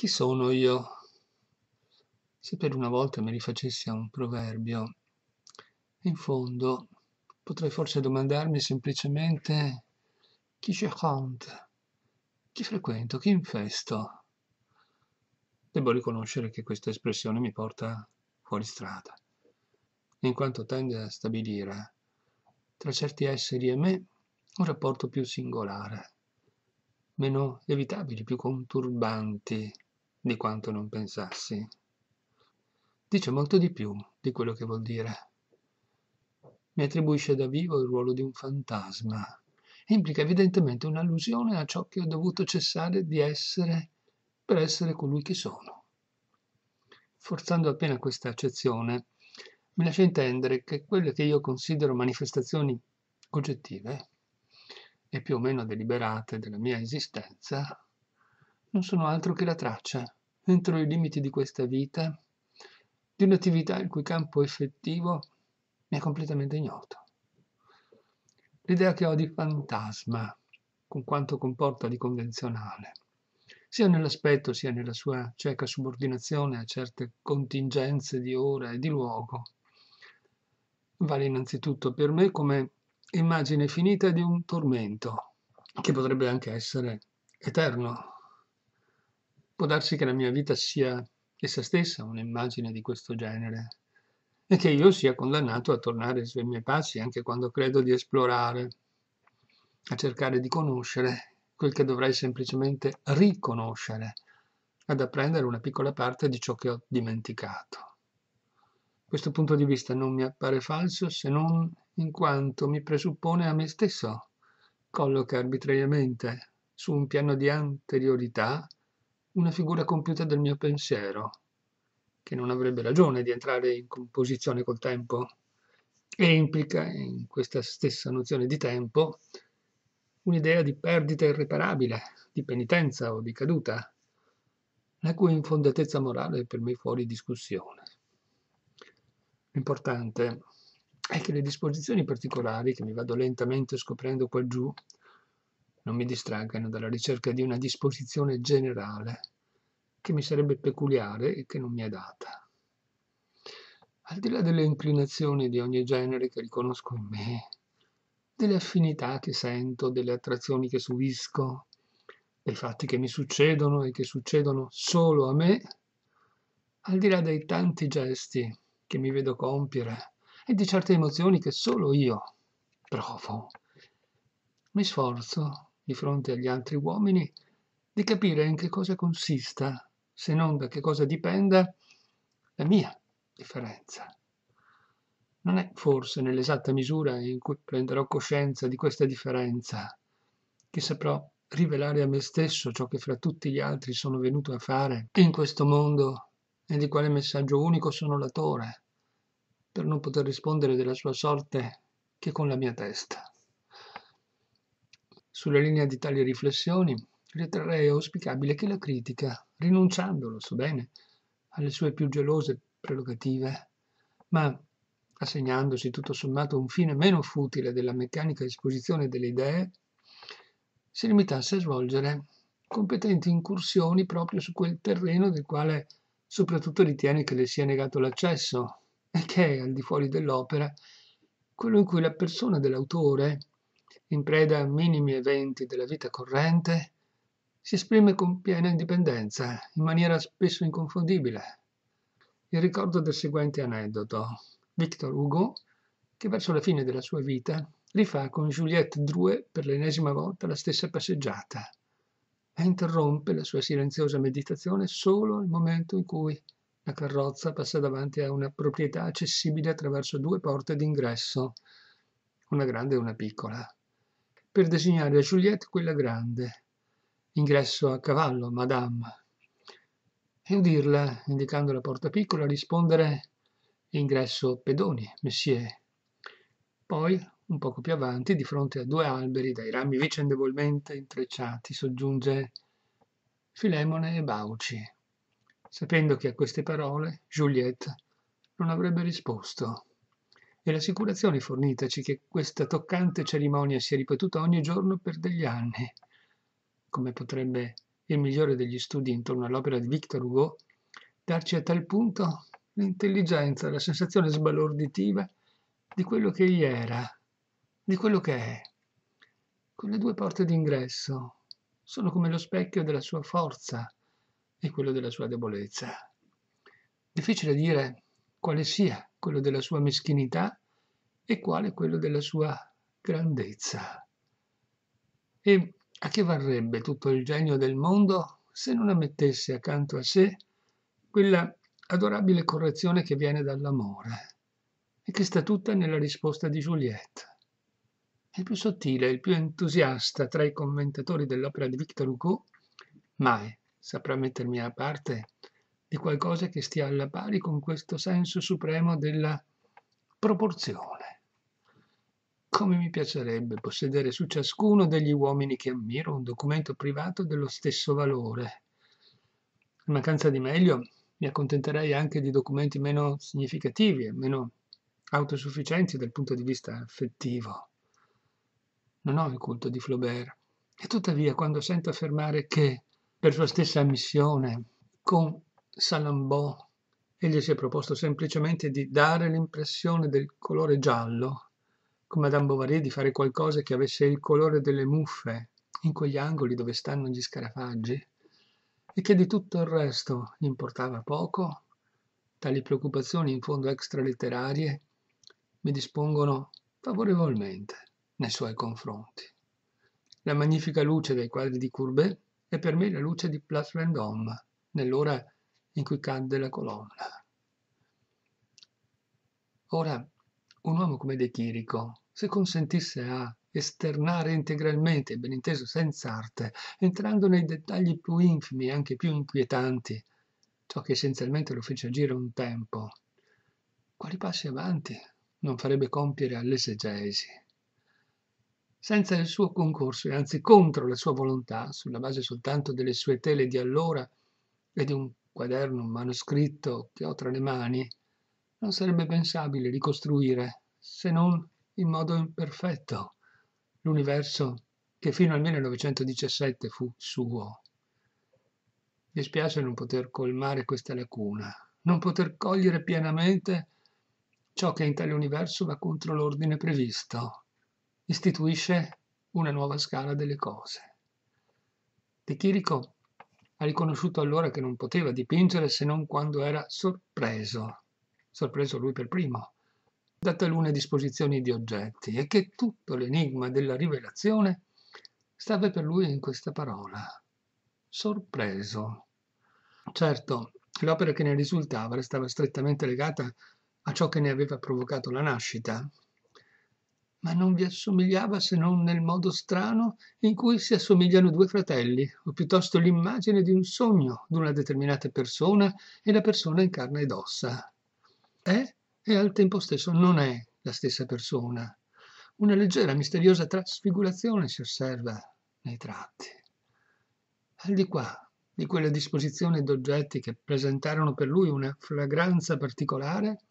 Chi sono io? Se per una volta mi rifacessi a un proverbio, in fondo potrei forse domandarmi semplicemente chi je compte, chi frequento, chi infesto. Devo riconoscere che questa espressione mi porta fuori strada, in quanto tende a stabilire tra certi esseri e me un rapporto più singolare, meno evitabili, più conturbanti, di quanto non pensassi. Dice molto di più di quello che vuol dire. Mi attribuisce da vivo il ruolo di un fantasma. Implica evidentemente un'allusione a ciò che ho dovuto cessare di essere per essere colui che sono. Forzando appena questa accezione, mi lascia intendere che quelle che io considero manifestazioni oggettive e più o meno deliberate della mia esistenza non sono altro che la traccia, entro i limiti di questa vita, di un'attività il cui campo effettivo mi è completamente ignoto. L'idea che ho di fantasma, con quanto comporta di convenzionale, sia nell'aspetto sia nella sua cieca subordinazione a certe contingenze di ora e di luogo, vale innanzitutto per me come immagine finita di un tormento, che potrebbe anche essere eterno, Può darsi che la mia vita sia essa stessa un'immagine di questo genere e che io sia condannato a tornare sui miei passi anche quando credo di esplorare, a cercare di conoscere quel che dovrei semplicemente riconoscere, ad apprendere una piccola parte di ciò che ho dimenticato. Questo punto di vista non mi appare falso se non in quanto mi presuppone a me stesso, colloca arbitrariamente su un piano di anteriorità una figura compiuta del mio pensiero, che non avrebbe ragione di entrare in composizione col tempo, e implica in questa stessa nozione di tempo un'idea di perdita irreparabile, di penitenza o di caduta, la cui infondatezza morale è per me fuori discussione. L'importante è che le disposizioni particolari che mi vado lentamente scoprendo qua giù non mi distraggano dalla ricerca di una disposizione generale che mi sarebbe peculiare e che non mi è data. Al di là delle inclinazioni di ogni genere che riconosco in me, delle affinità che sento, delle attrazioni che subisco, dei fatti che mi succedono e che succedono solo a me, al di là dei tanti gesti che mi vedo compiere e di certe emozioni che solo io provo, mi sforzo di fronte agli altri uomini, di capire in che cosa consista, se non da che cosa dipenda, la mia differenza. Non è forse nell'esatta misura in cui prenderò coscienza di questa differenza che saprò rivelare a me stesso ciò che fra tutti gli altri sono venuto a fare in questo mondo e di quale messaggio unico sono l'attore, per non poter rispondere della sua sorte che con la mia testa. Sulla linea di tali riflessioni riterrei auspicabile che la critica, rinunciando, lo so bene, alle sue più gelose prerogative, ma assegnandosi tutto sommato un fine meno futile della meccanica esposizione delle idee, si limitasse a svolgere competenti incursioni proprio su quel terreno del quale soprattutto ritiene che le sia negato l'accesso e che è, al di fuori dell'opera, quello in cui la persona dell'autore in preda a minimi eventi della vita corrente, si esprime con piena indipendenza, in maniera spesso inconfondibile. Il ricordo del seguente aneddoto. Victor Hugo, che verso la fine della sua vita rifà con Juliette Drouet per l'ennesima volta la stessa passeggiata e interrompe la sua silenziosa meditazione solo al momento in cui la carrozza passa davanti a una proprietà accessibile attraverso due porte d'ingresso, una grande e una piccola per designare a Juliette quella grande, ingresso a cavallo, madame, e udirla, indicando la porta piccola, rispondere ingresso pedoni, messier. Poi, un poco più avanti, di fronte a due alberi dai rami vicendevolmente intrecciati, soggiunge Filemone e Bauci, sapendo che a queste parole Juliette non avrebbe risposto e l'assicurazione fornitaci che questa toccante cerimonia sia ripetuta ogni giorno per degli anni, come potrebbe il migliore degli studi intorno all'opera di Victor Hugo, darci a tal punto l'intelligenza, la sensazione sbalorditiva di quello che egli era, di quello che è. Quelle due porte d'ingresso sono come lo specchio della sua forza e quello della sua debolezza. Difficile dire quale sia quello della sua meschinità e quale quello della sua grandezza. E a che varrebbe tutto il genio del mondo se non ammettesse accanto a sé quella adorabile correzione che viene dall'amore e che sta tutta nella risposta di Juliette? Il più sottile, il più entusiasta tra i commentatori dell'opera di Victor Hugo mai saprà mettermi a parte di qualcosa che stia alla pari con questo senso supremo della proporzione. Come mi piacerebbe possedere su ciascuno degli uomini che ammiro un documento privato dello stesso valore. In mancanza di meglio, mi accontenterei anche di documenti meno significativi e meno autosufficienti dal punto di vista affettivo. Non ho il culto di Flaubert, e tuttavia quando sento affermare che, per sua stessa ammissione, con Salambò egli si è proposto semplicemente di dare l'impressione del colore giallo, come Madame Bovary di fare qualcosa che avesse il colore delle muffe in quegli angoli dove stanno gli scarafaggi, e che di tutto il resto gli importava poco, tali preoccupazioni in fondo extraletterarie mi dispongono favorevolmente nei suoi confronti. La magnifica luce dei quadri di Courbet è per me la luce di Place Vendôme, nell'ora in cui cadde la colonna. Ora, un uomo come De Chirico, se consentisse a esternare integralmente, ben inteso senza arte, entrando nei dettagli più infimi e anche più inquietanti, ciò che essenzialmente lo fece agire un tempo, quali passi avanti non farebbe compiere all'esegesi? Senza il suo concorso e anzi contro la sua volontà, sulla base soltanto delle sue tele di allora e di un quaderno, un manoscritto che ho tra le mani, non sarebbe pensabile ricostruire, se non in modo imperfetto, l'universo che fino al 1917 fu suo. Mi spiace non poter colmare questa lacuna, non poter cogliere pienamente ciò che in tale universo va contro l'ordine previsto, istituisce una nuova scala delle cose. De Chirico ha riconosciuto allora che non poteva dipingere se non quando era sorpreso, sorpreso lui per primo, da talune disposizioni di oggetti e che tutto l'enigma della rivelazione stava per lui in questa parola, sorpreso. Certo, l'opera che ne risultava restava strettamente legata a ciò che ne aveva provocato la nascita, ma non vi assomigliava se non nel modo strano in cui si assomigliano due fratelli, o piuttosto l'immagine di un sogno di una determinata persona e la persona in carne ed ossa. È e al tempo stesso non è la stessa persona. Una leggera, misteriosa trasfigurazione si osserva nei tratti. Al di qua di quella disposizione d'oggetti che presentarono per lui una fragranza particolare,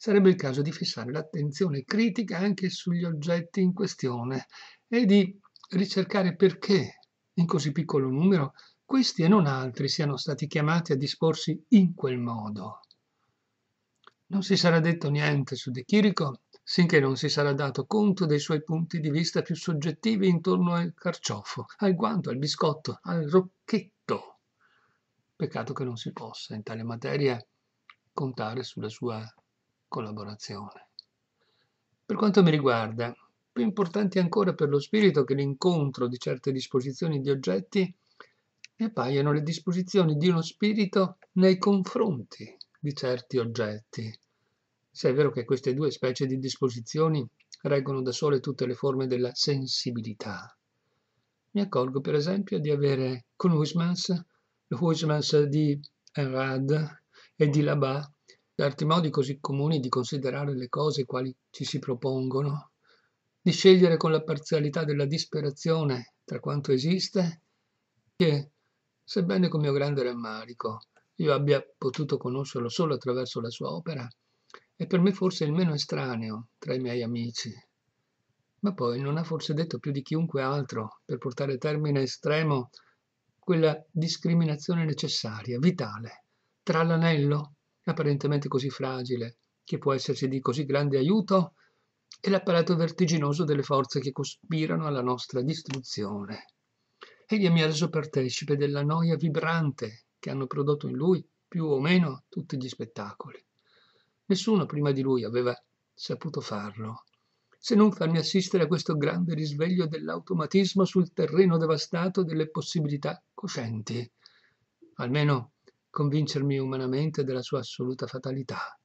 sarebbe il caso di fissare l'attenzione critica anche sugli oggetti in questione e di ricercare perché, in così piccolo numero, questi e non altri siano stati chiamati a disporsi in quel modo. Non si sarà detto niente su De Chirico sinché non si sarà dato conto dei suoi punti di vista più soggettivi intorno al carciofo, al guanto, al biscotto, al rocchetto. Peccato che non si possa in tale materia contare sulla sua collaborazione. Per quanto mi riguarda, più importanti ancora per lo spirito che l'incontro di certe disposizioni di oggetti, mi appaiono le disposizioni di uno spirito nei confronti di certi oggetti. Se è vero che queste due specie di disposizioni reggono da sole tutte le forme della sensibilità. Mi accorgo per esempio di avere con Huysmans, Huysmans di Enrad e di Labat, certi modi così comuni di considerare le cose quali ci si propongono, di scegliere con la parzialità della disperazione tra quanto esiste, che, sebbene con mio grande rammarico io abbia potuto conoscerlo solo attraverso la sua opera, è per me forse il meno estraneo tra i miei amici. Ma poi non ha forse detto più di chiunque altro per portare a termine estremo quella discriminazione necessaria, vitale, tra l'anello apparentemente così fragile, che può esserci di così grande aiuto, è l'apparato vertiginoso delle forze che cospirano alla nostra distruzione. Egli mi ha reso partecipe della noia vibrante che hanno prodotto in lui, più o meno, tutti gli spettacoli. Nessuno prima di lui aveva saputo farlo, se non farmi assistere a questo grande risveglio dell'automatismo sul terreno devastato delle possibilità coscienti. Almeno convincermi umanamente della sua assoluta fatalità,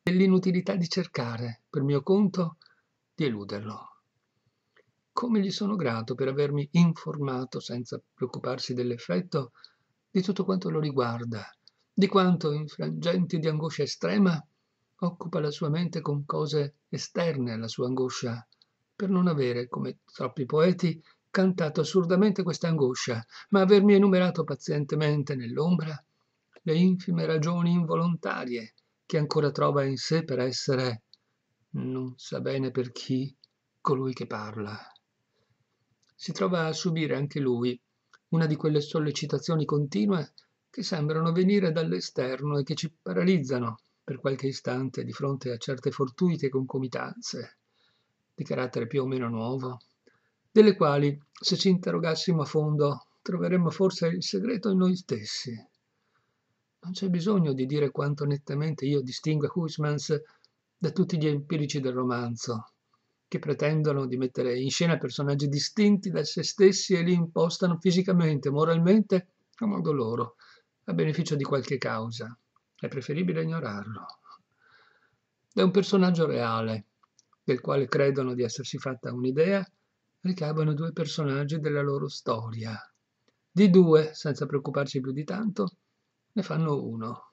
dell'inutilità di cercare, per mio conto, di eluderlo. Come gli sono grato per avermi informato, senza preoccuparsi dell'effetto, di tutto quanto lo riguarda, di quanto, in frangenti di angoscia estrema, occupa la sua mente con cose esterne alla sua angoscia, per non avere, come troppi poeti, cantato assurdamente questa angoscia, ma avermi enumerato pazientemente nell'ombra le infime ragioni involontarie che ancora trova in sé per essere, non sa bene per chi, colui che parla. Si trova a subire anche lui una di quelle sollecitazioni continue che sembrano venire dall'esterno e che ci paralizzano per qualche istante di fronte a certe fortuite concomitanze di carattere più o meno nuovo, delle quali, se ci interrogassimo a fondo, troveremmo forse il segreto in noi stessi non c'è bisogno di dire quanto nettamente io distingo Huysmans da tutti gli empirici del romanzo, che pretendono di mettere in scena personaggi distinti da se stessi e li impostano fisicamente, moralmente, a modo loro, a beneficio di qualche causa. È preferibile ignorarlo. Da un personaggio reale, del quale credono di essersi fatta un'idea, ricavano due personaggi della loro storia. Di due, senza preoccuparci più di tanto, ne fanno uno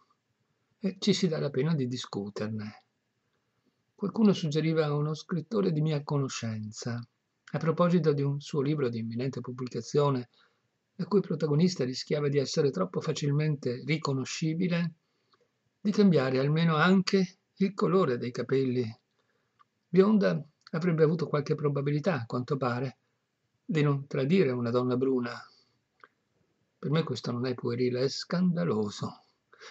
e ci si dà la pena di discuterne. Qualcuno suggeriva a uno scrittore di mia conoscenza, a proposito di un suo libro di imminente pubblicazione, la cui protagonista rischiava di essere troppo facilmente riconoscibile, di cambiare almeno anche il colore dei capelli. Bionda avrebbe avuto qualche probabilità, a quanto pare, di non tradire una donna bruna, per me questo non è puerile, è scandaloso.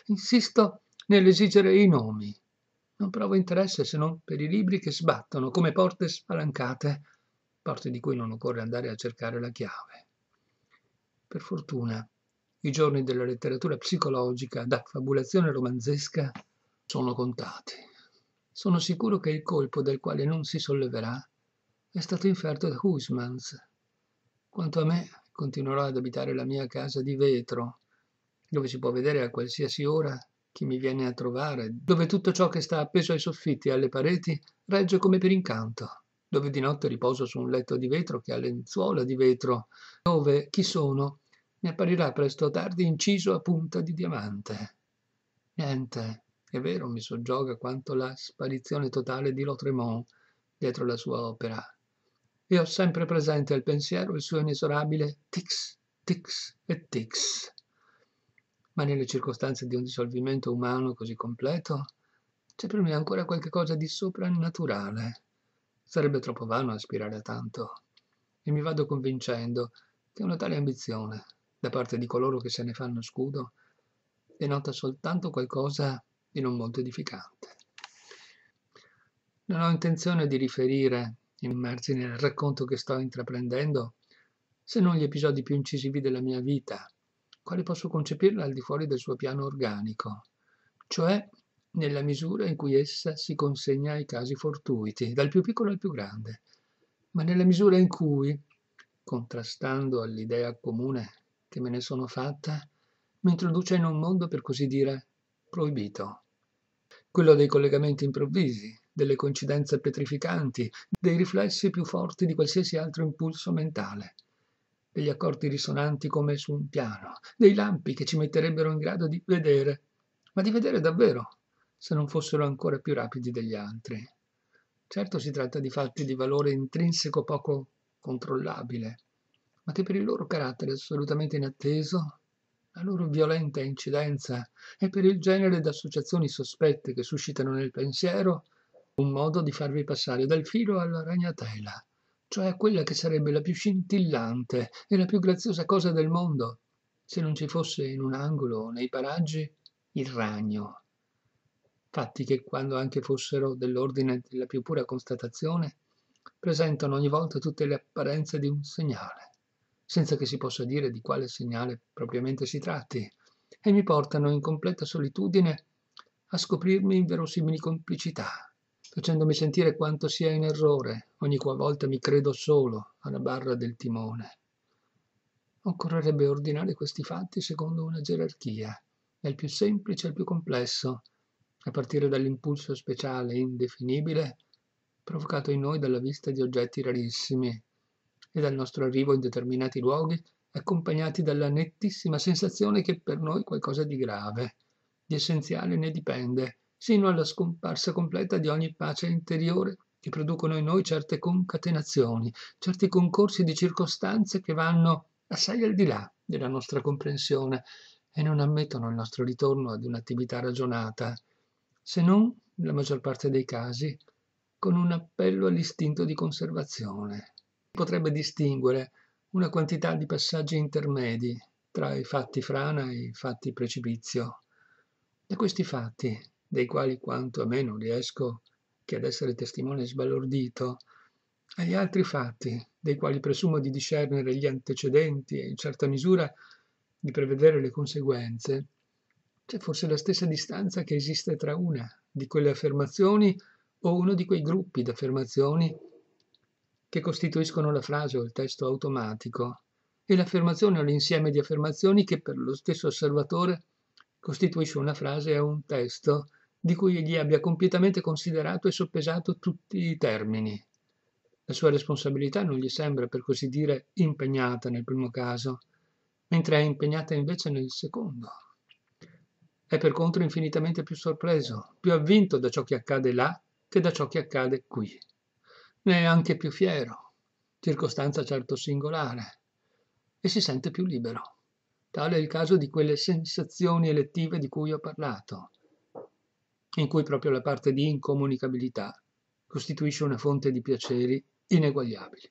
Insisto nell'esigere i nomi. Non provo interesse se non per i libri che sbattono come porte spalancate, porte di cui non occorre andare a cercare la chiave. Per fortuna, i giorni della letteratura psicologica, da fabulazione romanzesca, sono contati. Sono sicuro che il colpo del quale non si solleverà è stato inferto da Husmans. Quanto a me, continuerò ad abitare la mia casa di vetro, dove si può vedere a qualsiasi ora chi mi viene a trovare, dove tutto ciò che sta appeso ai soffitti e alle pareti regge come per incanto, dove di notte riposo su un letto di vetro che ha lenzuola di vetro, dove chi sono mi apparirà presto o tardi inciso a punta di diamante. Niente, è vero, mi soggioga quanto la sparizione totale di Lotremont dietro la sua opera e ho sempre presente al pensiero il suo inesorabile tix, tix e tix. Ma nelle circostanze di un dissolvimento umano così completo c'è per me ancora qualche cosa di soprannaturale. Sarebbe troppo vano aspirare a tanto. E mi vado convincendo che una tale ambizione, da parte di coloro che se ne fanno scudo, denota soltanto qualcosa di non molto edificante. Non ho intenzione di riferire in margine al racconto che sto intraprendendo, se non gli episodi più incisivi della mia vita, quale posso concepirla al di fuori del suo piano organico, cioè nella misura in cui essa si consegna ai casi fortuiti, dal più piccolo al più grande, ma nella misura in cui, contrastando all'idea comune che me ne sono fatta, mi introduce in un mondo per così dire proibito, quello dei collegamenti improvvisi, delle coincidenze petrificanti, dei riflessi più forti di qualsiasi altro impulso mentale, degli accordi risonanti come su un piano, dei lampi che ci metterebbero in grado di vedere, ma di vedere davvero, se non fossero ancora più rapidi degli altri. Certo si tratta di fatti di valore intrinseco poco controllabile, ma che per il loro carattere assolutamente inatteso, la loro violenta incidenza e per il genere d'associazioni sospette che suscitano nel pensiero, un modo di farvi passare dal filo alla ragnatela, cioè a quella che sarebbe la più scintillante e la più graziosa cosa del mondo, se non ci fosse in un angolo, o nei paraggi, il ragno. Fatti che, quando anche fossero dell'ordine della più pura constatazione, presentano ogni volta tutte le apparenze di un segnale, senza che si possa dire di quale segnale propriamente si tratti, e mi portano in completa solitudine a scoprirmi inverosimili complicità facendomi sentire quanto sia in errore ogni qualvolta mi credo solo alla barra del timone. Occorrerebbe ordinare questi fatti secondo una gerarchia, dal più semplice al più complesso, a partire dall'impulso speciale e indefinibile provocato in noi dalla vista di oggetti rarissimi e dal nostro arrivo in determinati luoghi accompagnati dalla nettissima sensazione che per noi qualcosa di grave, di essenziale ne dipende, sino alla scomparsa completa di ogni pace interiore che producono in noi certe concatenazioni, certi concorsi di circostanze che vanno assai al di là della nostra comprensione e non ammettono il nostro ritorno ad un'attività ragionata, se non, nella maggior parte dei casi, con un appello all'istinto di conservazione. Potrebbe distinguere una quantità di passaggi intermedi tra i fatti frana e i fatti precipizio. Da questi fatti dei quali quanto a me non riesco che ad essere testimone sbalordito, agli altri fatti, dei quali presumo di discernere gli antecedenti e in certa misura di prevedere le conseguenze, c'è forse la stessa distanza che esiste tra una di quelle affermazioni o uno di quei gruppi di affermazioni che costituiscono la frase o il testo automatico e l'affermazione o l'insieme di affermazioni che per lo stesso osservatore costituisce una frase o un testo di cui egli abbia compietamente considerato e soppesato tutti i termini. La sua responsabilità non gli sembra, per così dire, impegnata nel primo caso, mentre è impegnata invece nel secondo. È per contro infinitamente più sorpreso, più avvinto da ciò che accade là che da ciò che accade qui. Ne è anche più fiero, circostanza certo singolare, e si sente più libero. Tale è il caso di quelle sensazioni elettive di cui ho parlato, in cui proprio la parte di incomunicabilità costituisce una fonte di piaceri ineguagliabili.